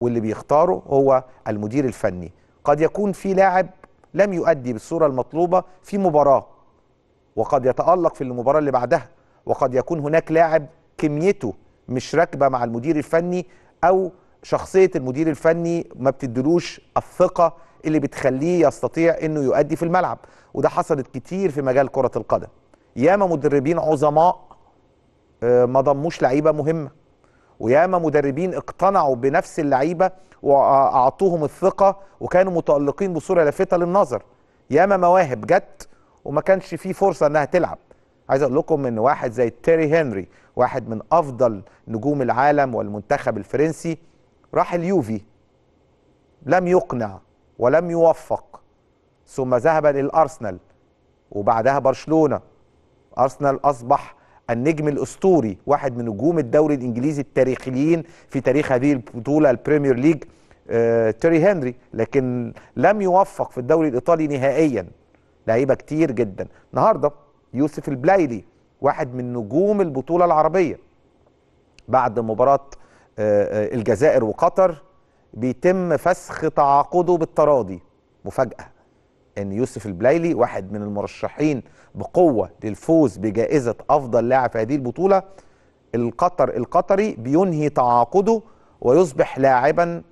واللي بيختاره هو المدير الفني قد يكون في لاعب لم يؤدي بالصورة المطلوبة في مباراة وقد يتألق في المباراة اللي بعدها وقد يكون هناك لاعب كميته مش راكبة مع المدير الفني أو شخصية المدير الفني ما بتدلوش الثقة اللي بتخليه يستطيع أنه يؤدي في الملعب وده حصلت كتير في مجال كرة القدم ياما مدربين عظماء آه، ما ضموش لعيبة مهمة وياما مدربين اقتنعوا بنفس اللعيبه واعطوهم الثقه وكانوا متالقين بصوره لافته للنظر ياما مواهب جت وما كانش فيه فرصه انها تلعب عايز اقول لكم ان واحد زي تيري هنري واحد من افضل نجوم العالم والمنتخب الفرنسي راح اليوفي لم يقنع ولم يوفق ثم ذهب للارسنال وبعدها برشلونه ارسنال اصبح النجم الاسطوري واحد من نجوم الدوري الانجليزي التاريخيين في تاريخ هذه البطوله البريمير ليج آه، تيري هنري لكن لم يوفق في الدوري الايطالي نهائيا لعيبه كتير جدا النهارده يوسف البلايلي واحد من نجوم البطوله العربيه بعد مباراه آه, آه، الجزائر وقطر بيتم فسخ تعاقده بالتراضي مفاجاه ان يوسف البلايلي واحد من المرشحين بقوه للفوز بجائزه افضل لاعب في هذه البطوله القطر القطري بينهي تعاقده ويصبح لاعبا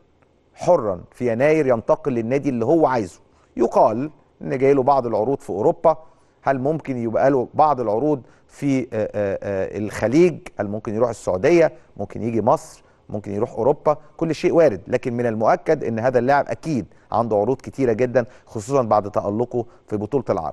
حرا في يناير ينتقل للنادي اللي هو عايزه يقال ان جاي له بعض العروض في اوروبا هل ممكن يبقى له بعض العروض في الخليج هل ممكن يروح السعوديه ممكن يجي مصر ممكن يروح اوروبا كل شيء وارد لكن من المؤكد ان هذا اللاعب اكيد عنده عروض كتيره جدا خصوصا بعد تالقه في بطوله العرب